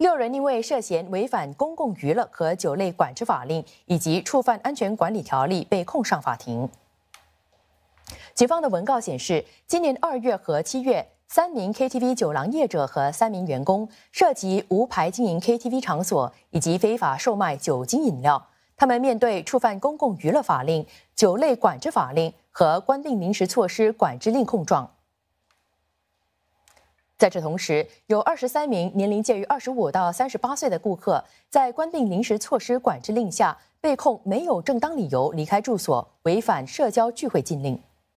六人因为涉嫌违反公共娱乐和酒类管制法令，以及触犯安全管理条例，被控上法庭。警方的文告显示，今年二月和七月，三名 KTV 酒廊业者和三名员工涉及无牌经营 KTV 场所以及非法售卖酒精饮料。他们面对触犯公共娱乐法令、酒类管制法令和官令临时措施管制令控状。在这同时，有二十三名年龄介于二十五到三十八岁的顾客，在关闭临时措施管制令下，被控没有正当理由离开住所，违反社交聚会禁令。